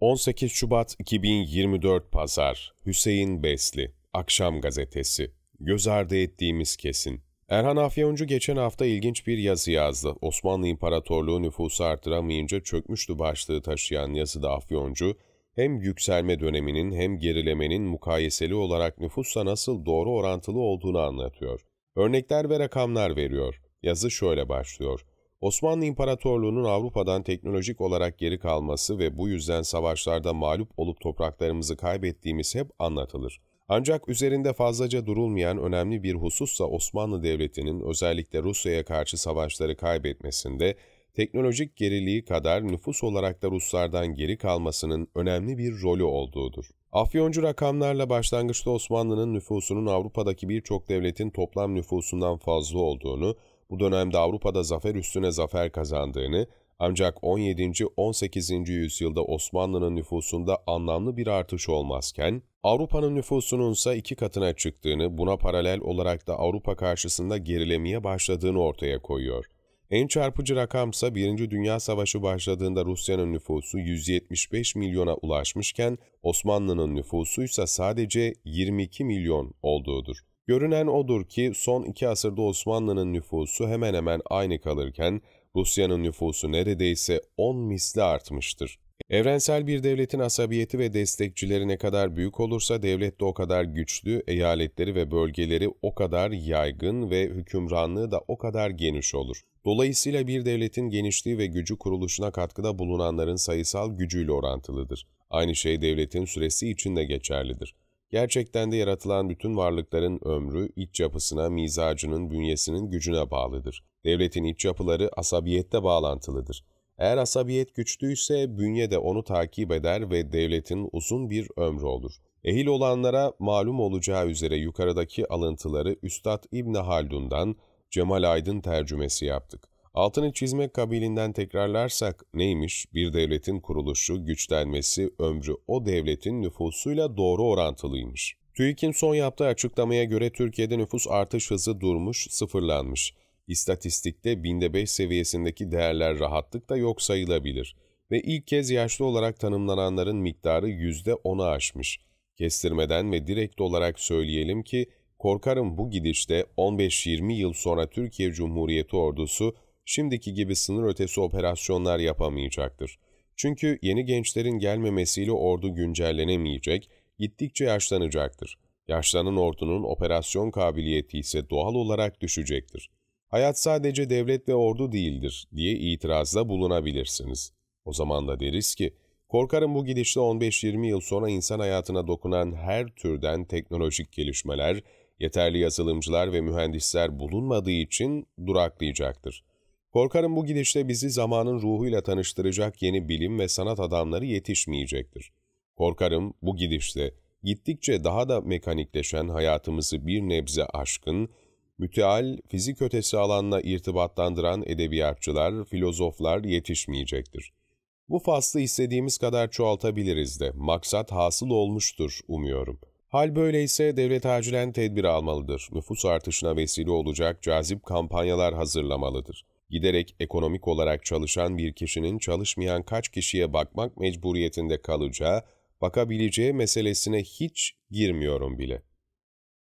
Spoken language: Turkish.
18 Şubat 2024 Pazar Hüseyin Besli Akşam Gazetesi Göz ardı ettiğimiz kesin Erhan Afyoncu geçen hafta ilginç bir yazı yazdı. Osmanlı İmparatorluğu nüfusu artıramayınca çökmüştü başlığı taşıyan yazıda Afyoncu, hem yükselme döneminin hem gerilemenin mukayeseli olarak nüfusla nasıl doğru orantılı olduğunu anlatıyor. Örnekler ve rakamlar veriyor. Yazı şöyle başlıyor. Osmanlı İmparatorluğu'nun Avrupa'dan teknolojik olarak geri kalması ve bu yüzden savaşlarda mağlup olup topraklarımızı kaybettiğimiz hep anlatılır. Ancak üzerinde fazlaca durulmayan önemli bir husussa Osmanlı Devleti'nin özellikle Rusya'ya karşı savaşları kaybetmesinde teknolojik geriliği kadar nüfus olarak da Ruslardan geri kalmasının önemli bir rolü olduğudur. Afyoncu rakamlarla başlangıçta Osmanlı'nın nüfusunun Avrupa'daki birçok devletin toplam nüfusundan fazla olduğunu, bu dönemde Avrupa'da zafer üstüne zafer kazandığını, ancak 17. 18. yüzyılda Osmanlı'nın nüfusunda anlamlı bir artış olmazken, Avrupa'nın nüfusunun ise iki katına çıktığını, buna paralel olarak da Avrupa karşısında gerilemeye başladığını ortaya koyuyor. En çarpıcı rakamsa 1. Dünya Savaşı başladığında Rusya'nın nüfusu 175 milyona ulaşmışken Osmanlı'nın nüfusu ise sadece 22 milyon olduğudur. Görünen odur ki son iki asırda Osmanlı'nın nüfusu hemen hemen aynı kalırken Rusya'nın nüfusu neredeyse 10 misli artmıştır. Evrensel bir devletin asabiyeti ve destekçileri ne kadar büyük olursa devlet de o kadar güçlü, eyaletleri ve bölgeleri o kadar yaygın ve hükümranlığı da o kadar geniş olur. Dolayısıyla bir devletin genişliği ve gücü kuruluşuna katkıda bulunanların sayısal gücüyle orantılıdır. Aynı şey devletin süresi için de geçerlidir. Gerçekten de yaratılan bütün varlıkların ömrü, iç yapısına, mizacının, bünyesinin gücüne bağlıdır. Devletin iç yapıları asabiyette bağlantılıdır. Eğer asabiyet güçlüyse bünye de onu takip eder ve devletin uzun bir ömrü olur. Ehil olanlara malum olacağı üzere yukarıdaki alıntıları Üstad İbni Haldun'dan Cemal Aydın tercümesi yaptık. Altını çizmek kabilinden tekrarlarsak neymiş? Bir devletin kuruluşu, güçlenmesi, ömrü o devletin nüfusuyla doğru orantılıymış. TÜİK'in son yaptığı açıklamaya göre Türkiye'de nüfus artış hızı durmuş, sıfırlanmış. İstatistikte binde beş seviyesindeki değerler rahatlıkla yok sayılabilir ve ilk kez yaşlı olarak tanımlananların miktarı yüzde %10'a aşmış. Kestirmeden ve direkt olarak söyleyelim ki korkarım bu gidişte 15-20 yıl sonra Türkiye Cumhuriyeti ordusu şimdiki gibi sınır ötesi operasyonlar yapamayacaktır. Çünkü yeni gençlerin gelmemesiyle ordu güncellenemeyecek, gittikçe yaşlanacaktır. Yaşlanan ordunun operasyon kabiliyeti ise doğal olarak düşecektir. Hayat sadece devlet ve ordu değildir diye itirazda bulunabilirsiniz. O zaman da deriz ki, korkarım bu gidişle 15-20 yıl sonra insan hayatına dokunan her türden teknolojik gelişmeler, yeterli yazılımcılar ve mühendisler bulunmadığı için duraklayacaktır. Korkarım bu gidişte bizi zamanın ruhuyla tanıştıracak yeni bilim ve sanat adamları yetişmeyecektir. Korkarım bu gidişte gittikçe daha da mekanikleşen hayatımızı bir nebze aşkın, müteal, fizik ötesi alanla irtibatlandıran edebiyatçılar, filozoflar yetişmeyecektir. Bu faslı istediğimiz kadar çoğaltabiliriz de, maksat hasıl olmuştur umuyorum. Hal böyleyse devlet acilen tedbir almalıdır, nüfus artışına vesile olacak cazip kampanyalar hazırlamalıdır giderek ekonomik olarak çalışan bir kişinin çalışmayan kaç kişiye bakmak mecburiyetinde kalacağı, bakabileceği meselesine hiç girmiyorum bile.''